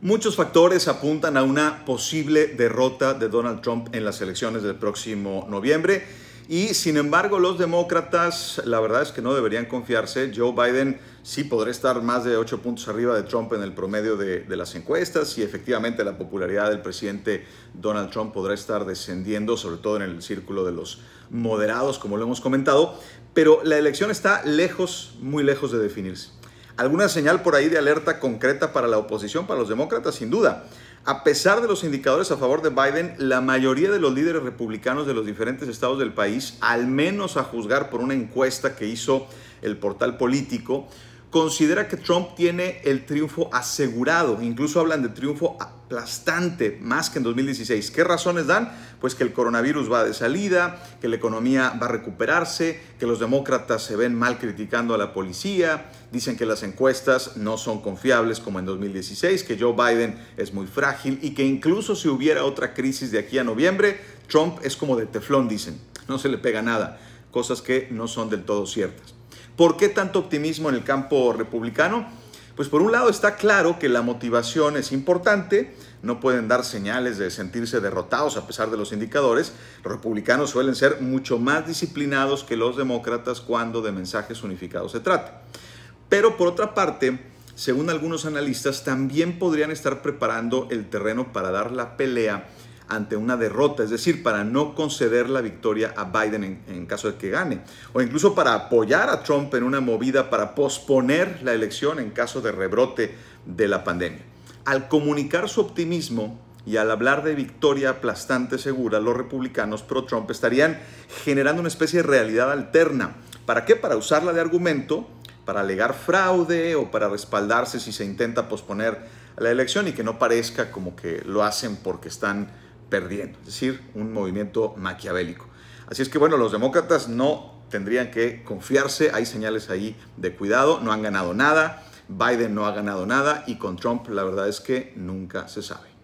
Muchos factores apuntan a una posible derrota de Donald Trump en las elecciones del próximo noviembre y sin embargo los demócratas la verdad es que no deberían confiarse. Joe Biden sí podrá estar más de 8 puntos arriba de Trump en el promedio de, de las encuestas y efectivamente la popularidad del presidente Donald Trump podrá estar descendiendo, sobre todo en el círculo de los moderados como lo hemos comentado, pero la elección está lejos, muy lejos de definirse. ¿Alguna señal por ahí de alerta concreta para la oposición, para los demócratas? Sin duda. A pesar de los indicadores a favor de Biden, la mayoría de los líderes republicanos de los diferentes estados del país, al menos a juzgar por una encuesta que hizo el portal político, considera que Trump tiene el triunfo asegurado. Incluso hablan de triunfo aplastante, más que en 2016. ¿Qué razones dan? Pues que el coronavirus va de salida, que la economía va a recuperarse, que los demócratas se ven mal criticando a la policía, dicen que las encuestas no son confiables como en 2016, que Joe Biden es muy frágil y que incluso si hubiera otra crisis de aquí a noviembre, Trump es como de teflón, dicen, no se le pega nada, cosas que no son del todo ciertas. ¿Por qué tanto optimismo en el campo republicano? Pues por un lado está claro que la motivación es importante, no pueden dar señales de sentirse derrotados a pesar de los indicadores. Los republicanos suelen ser mucho más disciplinados que los demócratas cuando de mensajes unificados se trata. Pero por otra parte, según algunos analistas, también podrían estar preparando el terreno para dar la pelea ante una derrota, es decir, para no conceder la victoria a Biden en, caso de que gane, o incluso para apoyar a Trump en una movida para posponer la elección en caso de rebrote de la pandemia. Al comunicar su optimismo, y al hablar de victoria aplastante segura, los republicanos pro-Trump estarían generando una especie de realidad alterna. ¿Para qué? Para usarla de argumento, para alegar fraude o para respaldarse si se intenta posponer la elección y que no parezca como que lo hacen porque están perdiendo, es decir, un movimiento maquiavélico. Así es que bueno, los demócratas no tendrían que confiarse, hay señales ahí de cuidado, no han ganado nada, Biden no ha ganado nada y con Trump la verdad es que nunca se sabe.